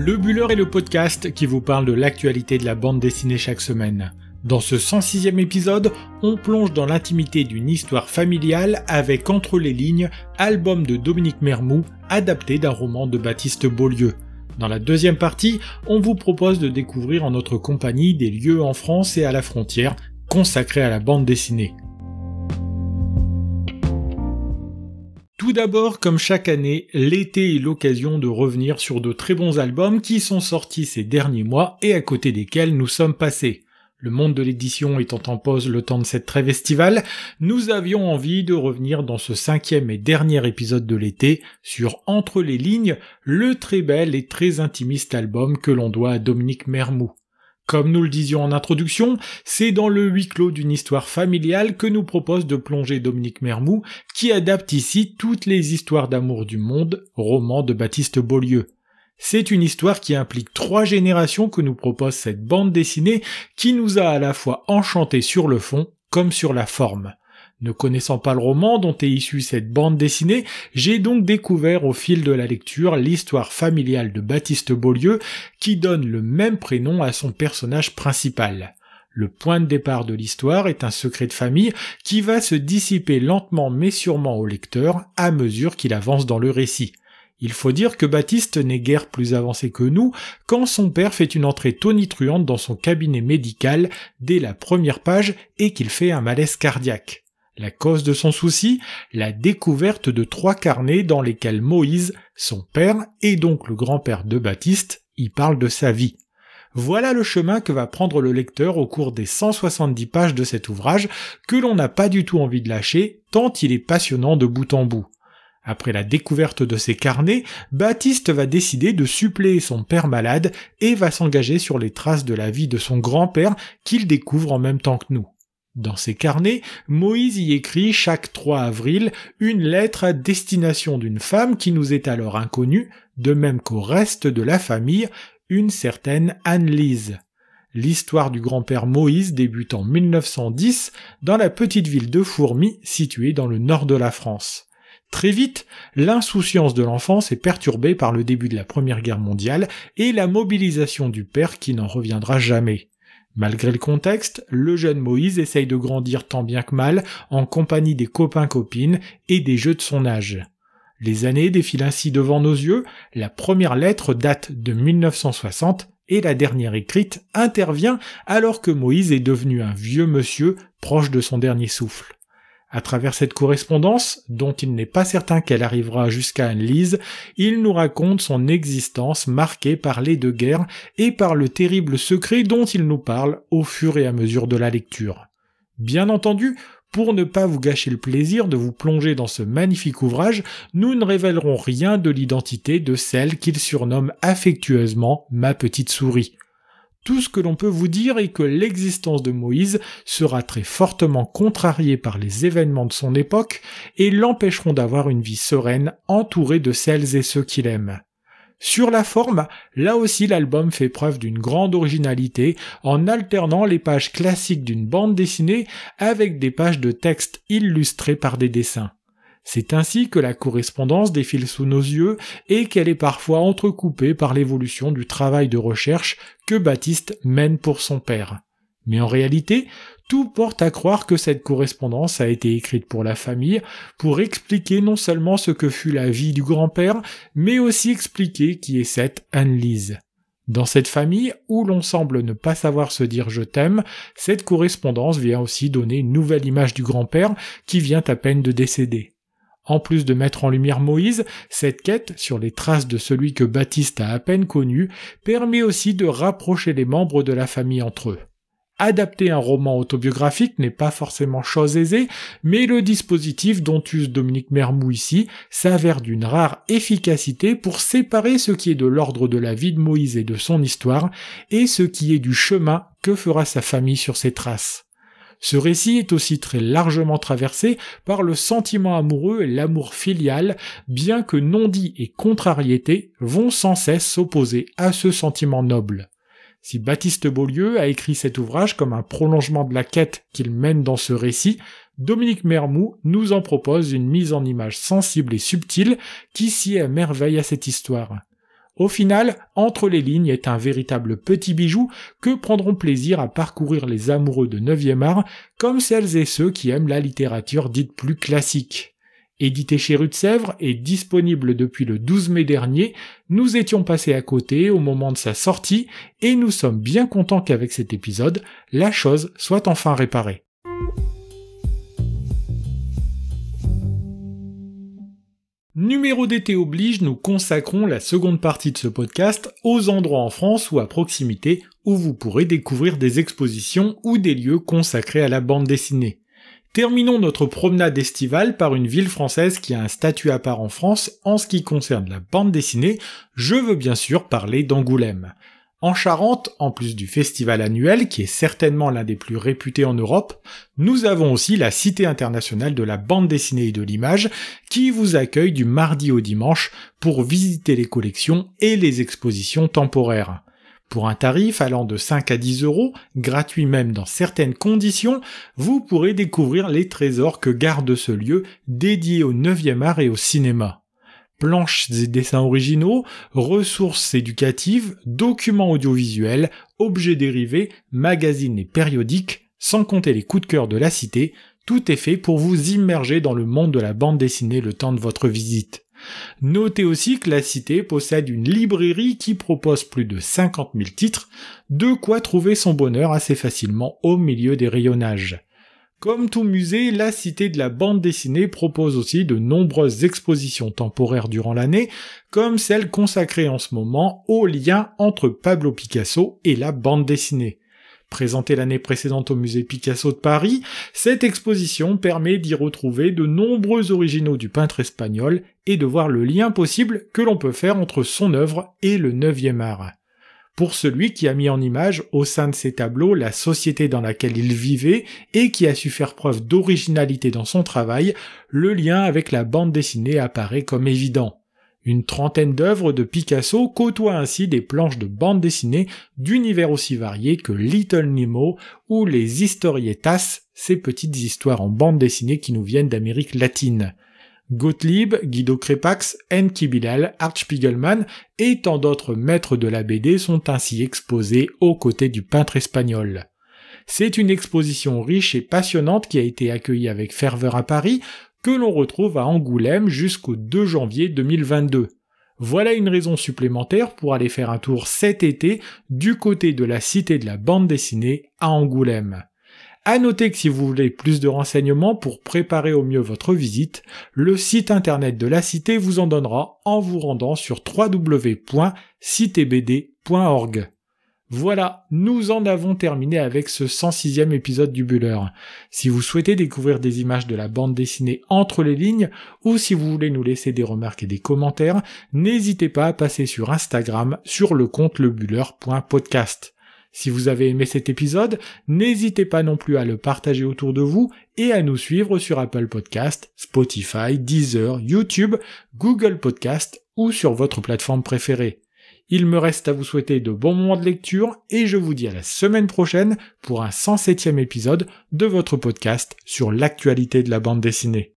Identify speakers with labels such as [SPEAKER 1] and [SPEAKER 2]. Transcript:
[SPEAKER 1] Le Buller est le podcast qui vous parle de l'actualité de la bande dessinée chaque semaine. Dans ce 106e épisode, on plonge dans l'intimité d'une histoire familiale avec Entre les lignes, album de Dominique Mermoux, adapté d'un roman de Baptiste Beaulieu. Dans la deuxième partie, on vous propose de découvrir en notre compagnie des lieux en France et à la frontière consacrés à la bande dessinée. Tout d'abord, comme chaque année, l'été est l'occasion de revenir sur de très bons albums qui sont sortis ces derniers mois et à côté desquels nous sommes passés. Le monde de l'édition étant en pause le temps de cette trêve estivale, nous avions envie de revenir dans ce cinquième et dernier épisode de l'été sur Entre les lignes, le très bel et très intimiste album que l'on doit à Dominique Mermoux. Comme nous le disions en introduction, c'est dans le huis clos d'une histoire familiale que nous propose de plonger Dominique Mermoux qui adapte ici toutes les histoires d'amour du monde, roman de Baptiste Beaulieu. C'est une histoire qui implique trois générations que nous propose cette bande dessinée qui nous a à la fois enchantés sur le fond comme sur la forme. Ne connaissant pas le roman dont est issue cette bande dessinée, j'ai donc découvert au fil de la lecture l'histoire familiale de Baptiste Beaulieu qui donne le même prénom à son personnage principal. Le point de départ de l'histoire est un secret de famille qui va se dissiper lentement mais sûrement au lecteur à mesure qu'il avance dans le récit. Il faut dire que Baptiste n'est guère plus avancé que nous quand son père fait une entrée tonitruante dans son cabinet médical dès la première page et qu'il fait un malaise cardiaque. La cause de son souci La découverte de trois carnets dans lesquels Moïse, son père et donc le grand-père de Baptiste, y parle de sa vie. Voilà le chemin que va prendre le lecteur au cours des 170 pages de cet ouvrage que l'on n'a pas du tout envie de lâcher tant il est passionnant de bout en bout. Après la découverte de ces carnets, Baptiste va décider de suppléer son père malade et va s'engager sur les traces de la vie de son grand-père qu'il découvre en même temps que nous. Dans ses carnets, Moïse y écrit chaque 3 avril une lettre à destination d'une femme qui nous est alors inconnue, de même qu'au reste de la famille, une certaine Anne-Lise. L'histoire du grand-père Moïse débute en 1910 dans la petite ville de Fourmi, située dans le nord de la France. Très vite, l'insouciance de l'enfance est perturbée par le début de la Première Guerre mondiale et la mobilisation du père qui n'en reviendra jamais. Malgré le contexte, le jeune Moïse essaye de grandir tant bien que mal en compagnie des copains-copines et des jeux de son âge. Les années défilent ainsi devant nos yeux, la première lettre date de 1960 et la dernière écrite intervient alors que Moïse est devenu un vieux monsieur proche de son dernier souffle. À travers cette correspondance, dont il n'est pas certain qu'elle arrivera jusqu'à Anne-Lise, il nous raconte son existence marquée par les deux guerres et par le terrible secret dont il nous parle au fur et à mesure de la lecture. Bien entendu, pour ne pas vous gâcher le plaisir de vous plonger dans ce magnifique ouvrage, nous ne révélerons rien de l'identité de celle qu'il surnomme affectueusement ma petite souris tout ce que l'on peut vous dire est que l'existence de Moïse sera très fortement contrariée par les événements de son époque et l'empêcheront d'avoir une vie sereine entourée de celles et ceux qu'il aime. Sur la forme, là aussi l'album fait preuve d'une grande originalité en alternant les pages classiques d'une bande dessinée avec des pages de texte illustrées par des dessins. C'est ainsi que la correspondance défile sous nos yeux et qu'elle est parfois entrecoupée par l'évolution du travail de recherche que Baptiste mène pour son père. Mais en réalité, tout porte à croire que cette correspondance a été écrite pour la famille, pour expliquer non seulement ce que fut la vie du grand-père, mais aussi expliquer qui est cette Anne-Lise. Dans cette famille, où l'on semble ne pas savoir se dire je t'aime, cette correspondance vient aussi donner une nouvelle image du grand-père qui vient à peine de décéder. En plus de mettre en lumière Moïse, cette quête, sur les traces de celui que Baptiste a à peine connu, permet aussi de rapprocher les membres de la famille entre eux. Adapter un roman autobiographique n'est pas forcément chose aisée, mais le dispositif dont use Dominique Mermou ici s'avère d'une rare efficacité pour séparer ce qui est de l'ordre de la vie de Moïse et de son histoire, et ce qui est du chemin que fera sa famille sur ses traces. Ce récit est aussi très largement traversé par le sentiment amoureux et l'amour filial, bien que non-dit et contrariété vont sans cesse s'opposer à ce sentiment noble. Si Baptiste Beaulieu a écrit cet ouvrage comme un prolongement de la quête qu'il mène dans ce récit, Dominique Mermou nous en propose une mise en image sensible et subtile qui s'y émerveille merveille à cette histoire. Au final, Entre les lignes est un véritable petit bijou que prendront plaisir à parcourir les amoureux de 9e art, comme celles et ceux qui aiment la littérature dite plus classique. Édité chez Rue de Sèvres et disponible depuis le 12 mai dernier, nous étions passés à côté au moment de sa sortie et nous sommes bien contents qu'avec cet épisode, la chose soit enfin réparée. Numéro d'été oblige, nous consacrons la seconde partie de ce podcast aux endroits en France ou à proximité où vous pourrez découvrir des expositions ou des lieux consacrés à la bande dessinée. Terminons notre promenade estivale par une ville française qui a un statut à part en France en ce qui concerne la bande dessinée. Je veux bien sûr parler d'Angoulême. En Charente, en plus du festival annuel, qui est certainement l'un des plus réputés en Europe, nous avons aussi la Cité internationale de la bande dessinée et de l'image, qui vous accueille du mardi au dimanche pour visiter les collections et les expositions temporaires. Pour un tarif allant de 5 à 10 euros, gratuit même dans certaines conditions, vous pourrez découvrir les trésors que garde ce lieu dédié au 9e art et au cinéma planches et dessins originaux, ressources éducatives, documents audiovisuels, objets dérivés, magazines et périodiques, sans compter les coups de cœur de la cité, tout est fait pour vous immerger dans le monde de la bande dessinée le temps de votre visite. Notez aussi que la cité possède une librairie qui propose plus de 50 000 titres, de quoi trouver son bonheur assez facilement au milieu des rayonnages. Comme tout musée, la Cité de la bande dessinée propose aussi de nombreuses expositions temporaires durant l'année, comme celle consacrée en ce moment au lien entre Pablo Picasso et la bande dessinée. Présentée l'année précédente au musée Picasso de Paris, cette exposition permet d'y retrouver de nombreux originaux du peintre espagnol et de voir le lien possible que l'on peut faire entre son œuvre et le 9e art pour celui qui a mis en image au sein de ses tableaux la société dans laquelle il vivait et qui a su faire preuve d'originalité dans son travail, le lien avec la bande dessinée apparaît comme évident. Une trentaine d'œuvres de Picasso côtoient ainsi des planches de bande dessinée d'univers aussi variés que Little Nemo ou les historietas, ces petites histoires en bande dessinée qui nous viennent d'Amérique latine. Gottlieb, Guido Crepax, Enki Bilal, Art Spiegelman et tant d'autres maîtres de la BD sont ainsi exposés aux côtés du peintre espagnol. C'est une exposition riche et passionnante qui a été accueillie avec ferveur à Paris, que l'on retrouve à Angoulême jusqu'au 2 janvier 2022. Voilà une raison supplémentaire pour aller faire un tour cet été du côté de la cité de la bande dessinée à Angoulême. À noter que si vous voulez plus de renseignements pour préparer au mieux votre visite, le site internet de la Cité vous en donnera en vous rendant sur www.citebd.org. Voilà, nous en avons terminé avec ce 106e épisode du Buller. Si vous souhaitez découvrir des images de la bande dessinée entre les lignes, ou si vous voulez nous laisser des remarques et des commentaires, n'hésitez pas à passer sur Instagram sur le compte lebuller.podcast. Si vous avez aimé cet épisode, n'hésitez pas non plus à le partager autour de vous et à nous suivre sur Apple Podcast, Spotify, Deezer, YouTube, Google Podcast ou sur votre plateforme préférée. Il me reste à vous souhaiter de bons moments de lecture et je vous dis à la semaine prochaine pour un 107e épisode de votre podcast sur l'actualité de la bande dessinée.